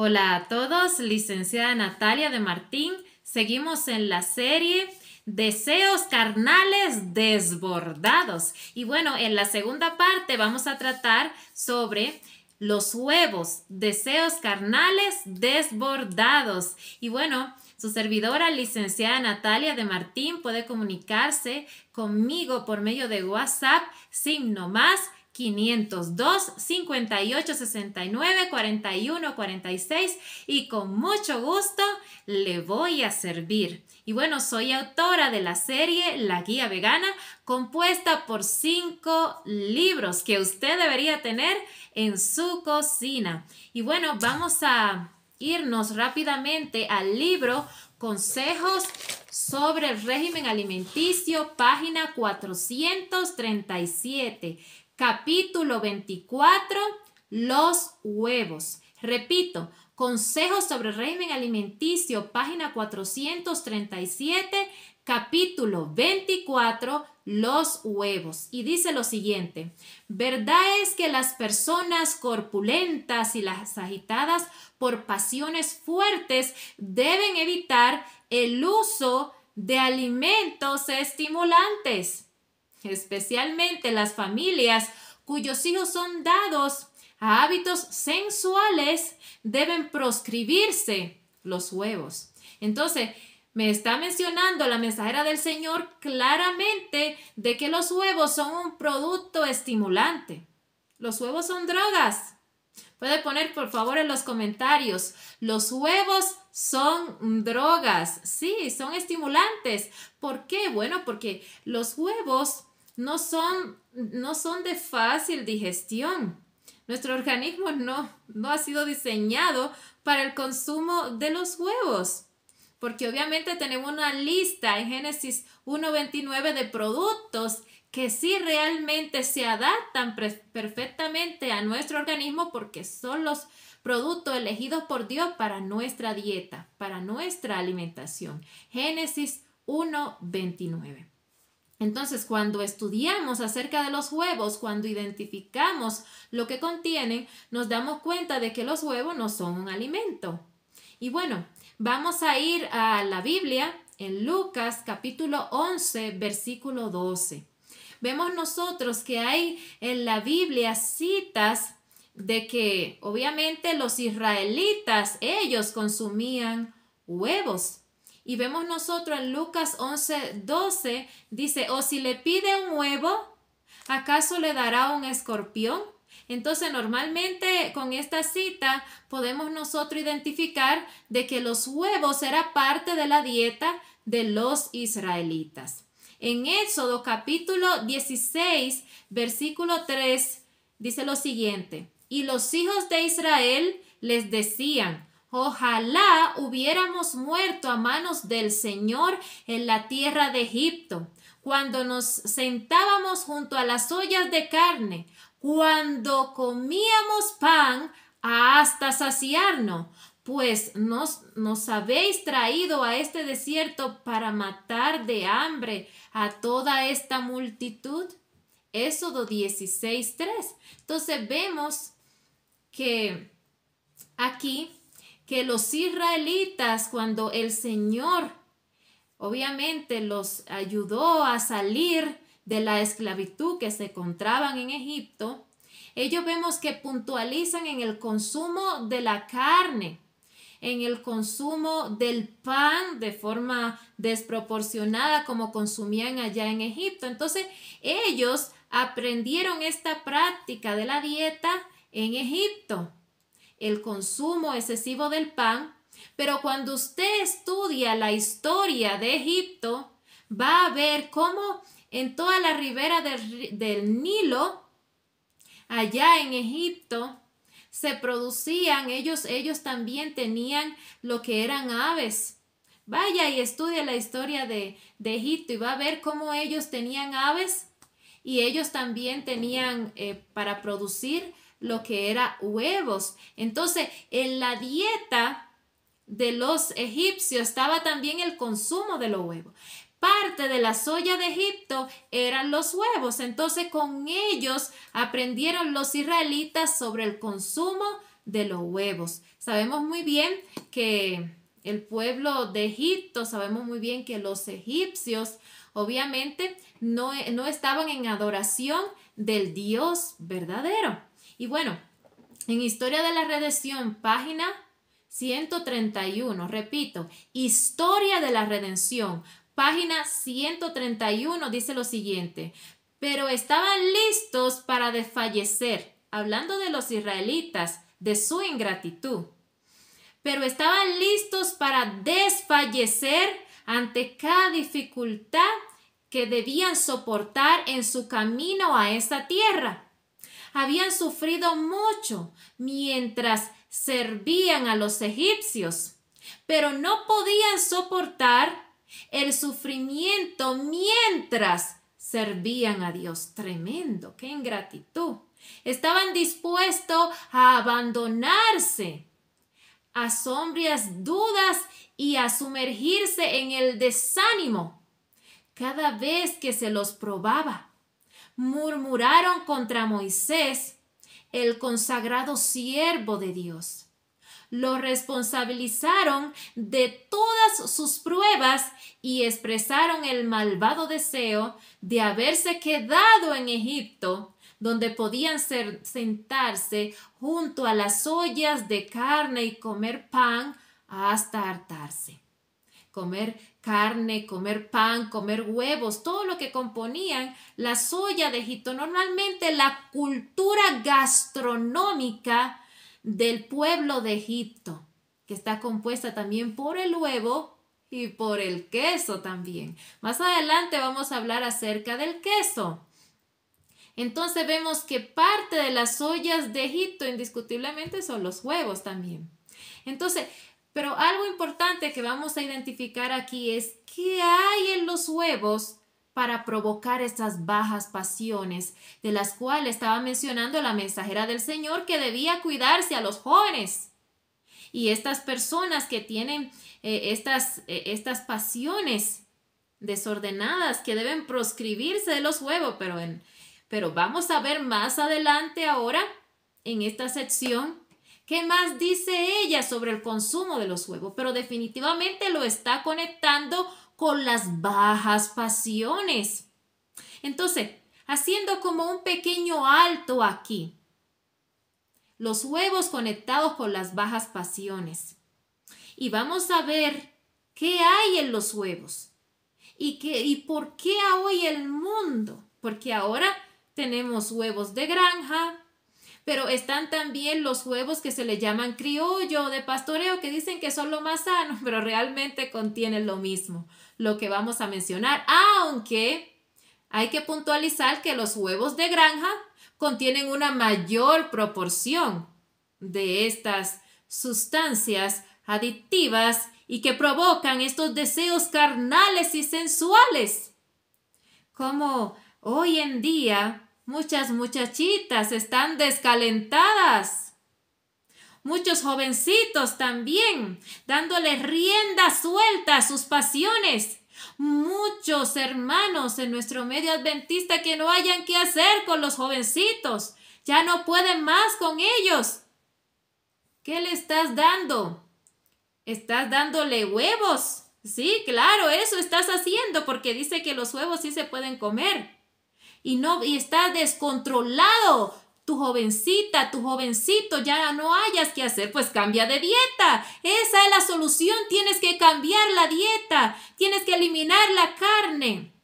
Hola a todos, licenciada Natalia de Martín. Seguimos en la serie Deseos carnales desbordados. Y bueno, en la segunda parte vamos a tratar sobre los huevos, deseos carnales desbordados. Y bueno, su servidora, licenciada Natalia de Martín, puede comunicarse conmigo por medio de WhatsApp, sin más 502 58 69 41 46 y con mucho gusto le voy a servir. Y bueno, soy autora de la serie La Guía Vegana, compuesta por cinco libros que usted debería tener en su cocina. Y bueno, vamos a irnos rápidamente al libro Consejos sobre el régimen alimenticio, página 437 capítulo 24, los huevos. Repito, Consejos sobre régimen alimenticio, página 437, capítulo 24, los huevos. Y dice lo siguiente, verdad es que las personas corpulentas y las agitadas por pasiones fuertes deben evitar el uso de alimentos estimulantes especialmente las familias cuyos hijos son dados a hábitos sensuales deben proscribirse los huevos. Entonces, me está mencionando la mensajera del Señor claramente de que los huevos son un producto estimulante. Los huevos son drogas. Puede poner por favor en los comentarios, los huevos son drogas. Sí, son estimulantes. ¿Por qué? Bueno, porque los huevos no son, no son de fácil digestión. Nuestro organismo no, no ha sido diseñado para el consumo de los huevos, porque obviamente tenemos una lista en Génesis 1.29 de productos que sí realmente se adaptan perfectamente a nuestro organismo porque son los productos elegidos por Dios para nuestra dieta, para nuestra alimentación. Génesis 1.29. Entonces, cuando estudiamos acerca de los huevos, cuando identificamos lo que contienen, nos damos cuenta de que los huevos no son un alimento. Y bueno, vamos a ir a la Biblia en Lucas capítulo 11, versículo 12. Vemos nosotros que hay en la Biblia citas de que obviamente los israelitas, ellos consumían huevos. Y vemos nosotros en Lucas 11, 12, dice, o oh, si le pide un huevo, ¿acaso le dará un escorpión? Entonces, normalmente con esta cita podemos nosotros identificar de que los huevos era parte de la dieta de los israelitas. En Éxodo capítulo 16, versículo 3, dice lo siguiente, y los hijos de Israel les decían, Ojalá hubiéramos muerto a manos del Señor en la tierra de Egipto, cuando nos sentábamos junto a las ollas de carne, cuando comíamos pan hasta saciarnos, pues nos, nos habéis traído a este desierto para matar de hambre a toda esta multitud. Éxodo 16.3. Entonces vemos que aquí que los israelitas, cuando el Señor obviamente los ayudó a salir de la esclavitud que se encontraban en Egipto, ellos vemos que puntualizan en el consumo de la carne, en el consumo del pan de forma desproporcionada como consumían allá en Egipto. Entonces ellos aprendieron esta práctica de la dieta en Egipto el consumo excesivo del pan, pero cuando usted estudia la historia de Egipto, va a ver cómo en toda la ribera del, Nilo, allá en Egipto, se producían, ellos, ellos también tenían lo que eran aves. Vaya y estudia la historia de, de, Egipto y va a ver cómo ellos tenían aves y ellos también tenían eh, para producir lo que era huevos. Entonces, en la dieta de los egipcios estaba también el consumo de los huevos. Parte de la soya de Egipto eran los huevos. Entonces, con ellos aprendieron los israelitas sobre el consumo de los huevos. Sabemos muy bien que el pueblo de Egipto, sabemos muy bien que los egipcios obviamente no, no estaban en adoración del Dios verdadero. Y bueno, en Historia de la Redención, página 131, repito, Historia de la Redención, página 131, dice lo siguiente, pero estaban listos para desfallecer, hablando de los israelitas, de su ingratitud, pero estaban listos para desfallecer ante cada dificultad que debían soportar en su camino a esa tierra habían sufrido mucho mientras servían a los egipcios, pero no podían soportar el sufrimiento mientras servían a Dios. Tremendo, qué ingratitud. Estaban dispuestos a abandonarse a sombrías dudas y a sumergirse en el desánimo cada vez que se los probaba murmuraron contra Moisés, el consagrado siervo de Dios. Lo responsabilizaron de todas sus pruebas y expresaron el malvado deseo de haberse quedado en Egipto, donde podían sentarse junto a las ollas de carne y comer pan hasta hartarse comer carne, comer pan, comer huevos, todo lo que componían la soya de Egipto. Normalmente la cultura gastronómica del pueblo de Egipto, que está compuesta también por el huevo y por el queso también. Más adelante vamos a hablar acerca del queso. Entonces vemos que parte de las ollas de Egipto indiscutiblemente son los huevos también. Entonces, pero algo importante que vamos a identificar aquí es qué hay en los huevos para provocar esas bajas pasiones, de las cuales estaba mencionando la mensajera del Señor que debía cuidarse a los jóvenes. Y estas personas que tienen eh, estas, eh, estas pasiones desordenadas que deben proscribirse de los huevos, pero, en, pero vamos a ver más adelante ahora en esta sección ¿Qué más dice ella sobre el consumo de los huevos? Pero definitivamente lo está conectando con las bajas pasiones. Entonces, haciendo como un pequeño alto aquí. Los huevos conectados con las bajas pasiones. Y vamos a ver qué hay en los huevos. Y, qué, y por qué hoy el mundo. Porque ahora tenemos huevos de granja, pero están también los huevos que se le llaman criollo de pastoreo, que dicen que son lo más sano, pero realmente contienen lo mismo, lo que vamos a mencionar, aunque hay que puntualizar que los huevos de granja contienen una mayor proporción de estas sustancias adictivas y que provocan estos deseos carnales y sensuales. Como hoy en día Muchas muchachitas están descalentadas. Muchos jovencitos también, dándole rienda suelta a sus pasiones. Muchos hermanos en nuestro medio adventista que no hayan qué hacer con los jovencitos. Ya no pueden más con ellos. ¿Qué le estás dando? ¿Estás dándole huevos? Sí, claro, eso estás haciendo porque dice que los huevos sí se pueden comer y no está descontrolado. Tu jovencita, tu jovencito, ya no hayas que hacer, pues cambia de dieta. Esa es la solución. Tienes que cambiar la dieta. Tienes que eliminar la carne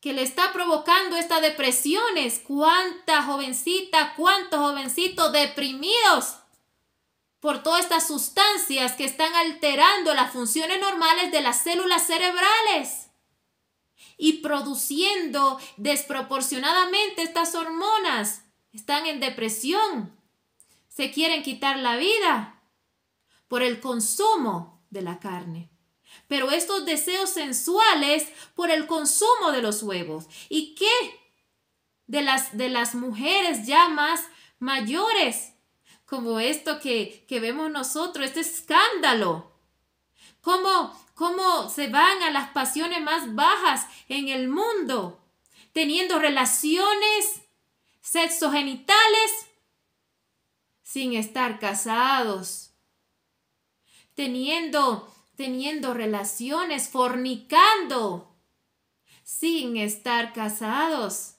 que le está provocando estas depresiones. Cuánta jovencita, cuántos jovencitos deprimidos por todas estas sustancias que están alterando las funciones normales de las células cerebrales y produciendo desproporcionadamente estas hormonas. Están en depresión. Se quieren quitar la vida por el consumo de la carne. Pero estos deseos sensuales por el consumo de los huevos. ¿Y qué? De las, de las mujeres ya más mayores, como esto que, que vemos nosotros, este escándalo cómo, se van a las pasiones más bajas en el mundo, teniendo relaciones sexogenitales sin estar casados, teniendo, teniendo relaciones, fornicando sin estar casados.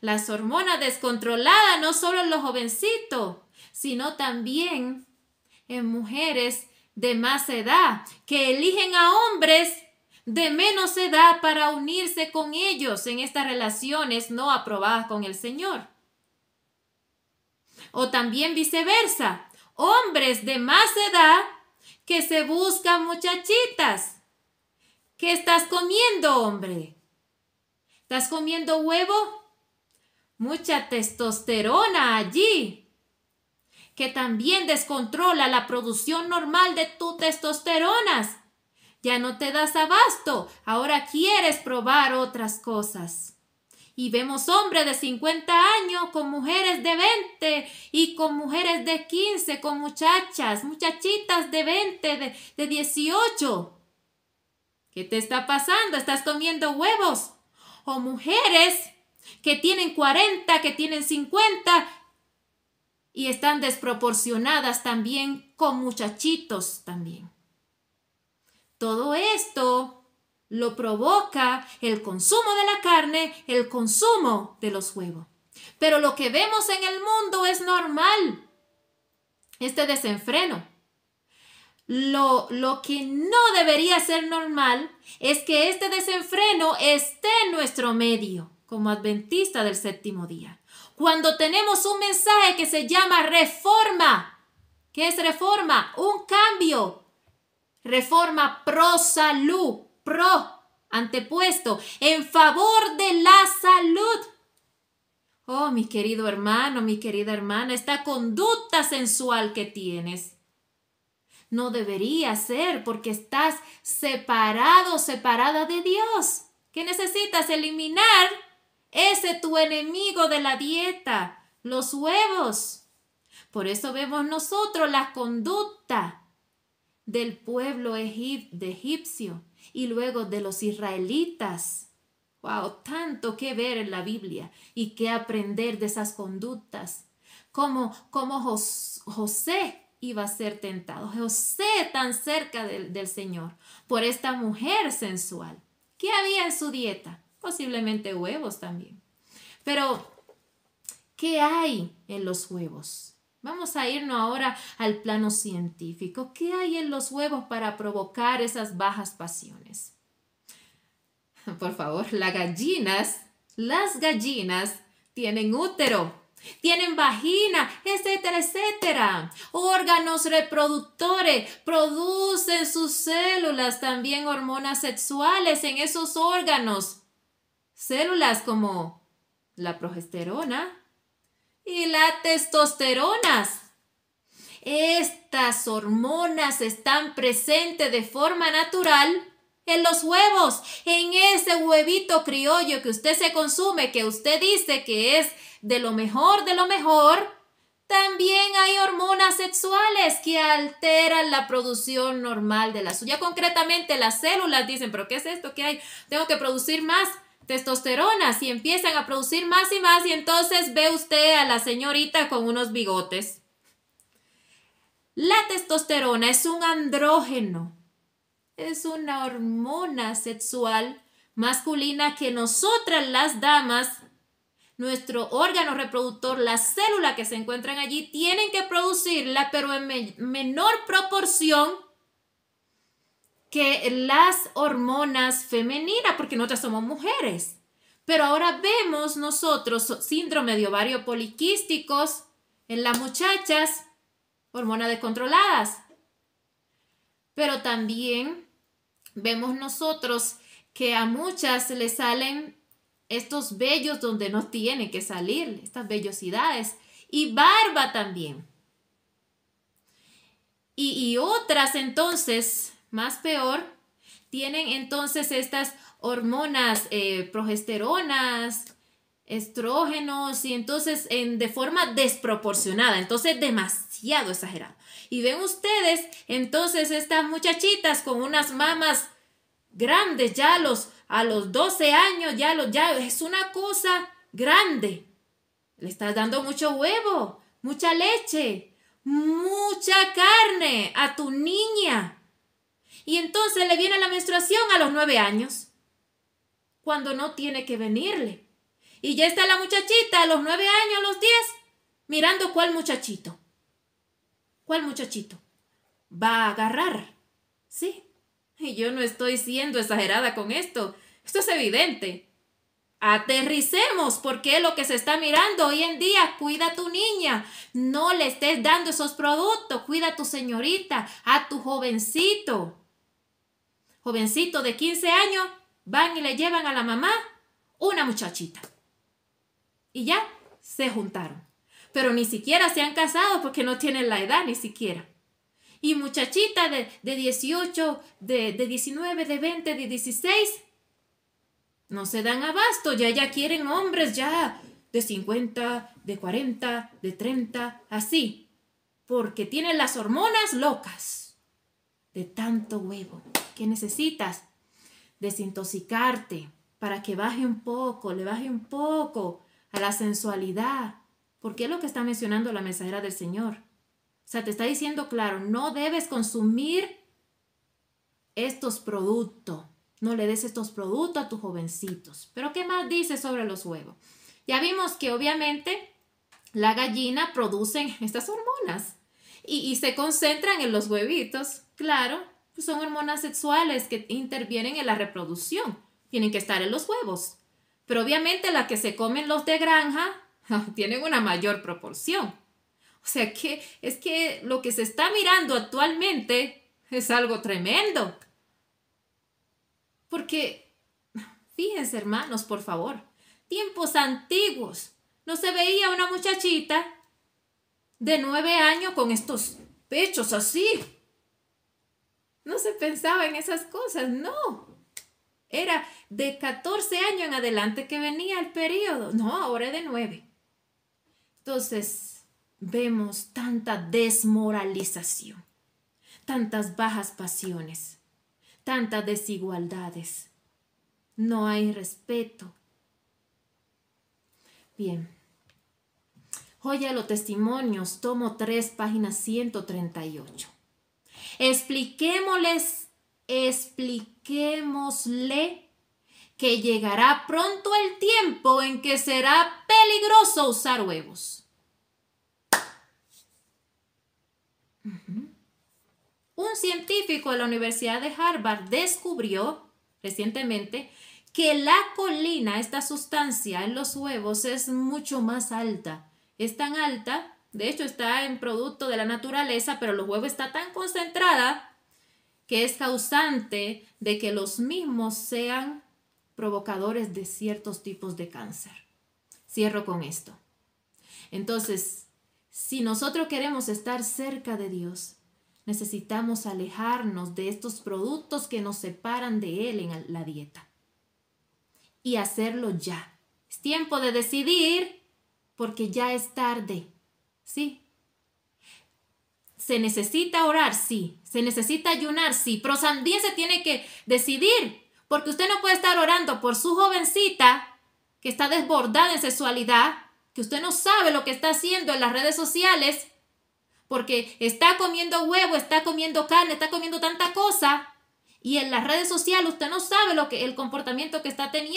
Las hormonas descontroladas no solo en los jovencitos, sino también en mujeres de más edad, que eligen a hombres de menos edad para unirse con ellos en estas relaciones no aprobadas con el Señor. O también viceversa, hombres de más edad que se buscan muchachitas. ¿Qué estás comiendo, hombre? ¿Estás comiendo huevo? Mucha testosterona allí que también descontrola la producción normal de tu testosteronas. Ya no te das abasto, ahora quieres probar otras cosas. Y vemos hombres de 50 años con mujeres de 20 y con mujeres de 15, con muchachas, muchachitas de 20, de, de 18. ¿Qué te está pasando? ¿Estás comiendo huevos? O mujeres que tienen 40, que tienen 50 y están desproporcionadas también con muchachitos también. Todo esto lo provoca el consumo de la carne, el consumo de los huevos. Pero lo que vemos en el mundo es normal, este desenfreno. Lo, lo, que no debería ser normal es que este desenfreno esté en nuestro medio como adventista del séptimo día cuando tenemos un mensaje que se llama reforma. ¿Qué es reforma? Un cambio. Reforma pro salud, pro antepuesto, en favor de la salud. Oh, mi querido hermano, mi querida hermana, esta conducta sensual que tienes no debería ser porque estás separado, separada de Dios, que necesitas eliminar ese tu enemigo de la dieta, los huevos. Por eso vemos nosotros la conducta del pueblo de egipcio y luego de los israelitas. Wow, tanto que ver en la Biblia y que aprender de esas conductas. Como, como José iba a ser tentado. José tan cerca del, del Señor por esta mujer sensual. ¿Qué había en su dieta? posiblemente huevos también. Pero, ¿qué hay en los huevos? Vamos a irnos ahora al plano científico. ¿Qué hay en los huevos para provocar esas bajas pasiones? Por favor, las gallinas, las gallinas tienen útero, tienen vagina, etcétera, etcétera. Órganos reproductores, producen sus células, también hormonas sexuales en esos órganos células como la progesterona y la testosteronas. Estas hormonas están presentes de forma natural en los huevos, en ese huevito criollo que usted se consume, que usted dice que es de lo mejor de lo mejor. También hay hormonas sexuales que alteran la producción normal de la suya. Concretamente las células dicen, pero ¿qué es esto que hay? Tengo que producir más testosterona, si empiezan a producir más y más y entonces ve usted a la señorita con unos bigotes. La testosterona es un andrógeno, es una hormona sexual masculina que nosotras las damas, nuestro órgano reproductor, las células que se encuentran allí, tienen que producirla, pero en menor proporción que las hormonas femeninas, porque nosotras somos mujeres. Pero ahora vemos nosotros síndrome de ovario poliquísticos en las muchachas, hormonas descontroladas. Pero también vemos nosotros que a muchas le salen estos vellos donde no tiene que salir, estas vellosidades. Y barba también. Y, y otras entonces más peor, tienen entonces estas hormonas, eh, progesteronas, estrógenos y entonces en, de forma desproporcionada, entonces demasiado exagerado. Y ven ustedes entonces estas muchachitas con unas mamas grandes ya a los, a los 12 años, ya, los, ya es una cosa grande. Le estás dando mucho huevo, mucha leche, mucha carne a tu niña. Y entonces le viene la menstruación a los nueve años, cuando no tiene que venirle. Y ya está la muchachita a los nueve años, a los diez, mirando cuál muchachito. ¿Cuál muchachito? Va a agarrar. Sí. Y yo no estoy siendo exagerada con esto. Esto es evidente. Aterricemos, porque lo que se está mirando hoy en día. Cuida a tu niña. No le estés dando esos productos. Cuida a tu señorita, a tu jovencito jovencito de 15 años, van y le llevan a la mamá una muchachita. Y ya se juntaron. Pero ni siquiera se han casado porque no tienen la edad, ni siquiera. Y muchachita de, 18, de, de 19, de 20, de 16, no se dan abasto, ya ya quieren hombres, ya de 50, de 40, de 30, así, porque tienen las hormonas locas de tanto huevo que necesitas? Desintoxicarte para que baje un poco, le baje un poco a la sensualidad, porque es lo que está mencionando la mensajera del Señor. O sea, te está diciendo claro, no debes consumir estos productos, no le des estos productos a tus jovencitos. Pero ¿qué más dice sobre los huevos? Ya vimos que obviamente la gallina produce estas hormonas y, y se concentran en los huevitos, claro, pues, son hormonas sexuales que intervienen en la reproducción. Tienen que estar en los huevos. Pero obviamente las que se comen los de granja ah, tienen una mayor proporción. O sea que es que lo que se está mirando actualmente es algo tremendo. Porque, fíjense hermanos, por favor, tiempos antiguos, no se veía una muchachita de nueve años con estos pechos así, no se pensaba en esas cosas, no. Era de 14 años en adelante que venía el periodo. No, ahora es de 9. Entonces, vemos tanta desmoralización, tantas bajas pasiones, tantas desigualdades. No hay respeto. Bien. Joya los Testimonios, tomo 3, página 138. Expliquémosles, expliquémosle que llegará pronto el tiempo en que será peligroso usar huevos. Un científico de la Universidad de Harvard descubrió recientemente que la colina, esta sustancia en los huevos, es mucho más alta. Es tan alta de hecho, está en producto de la naturaleza, pero los huevos está tan concentrada que es causante de que los mismos sean provocadores de ciertos tipos de cáncer. Cierro con esto. Entonces, si nosotros queremos estar cerca de Dios, necesitamos alejarnos de estos productos que nos separan de Él en la dieta. Y hacerlo ya. Es tiempo de decidir porque ya es tarde. Sí. ¿Se necesita orar? Sí. ¿Se necesita ayunar? Sí. Pero también se tiene que decidir, porque usted no puede estar orando por su jovencita que está desbordada en sexualidad, que usted no sabe lo que está haciendo en las redes sociales, porque está comiendo huevo, está comiendo carne, está comiendo tanta cosa, y en las redes sociales usted no sabe lo que el comportamiento que está teniendo.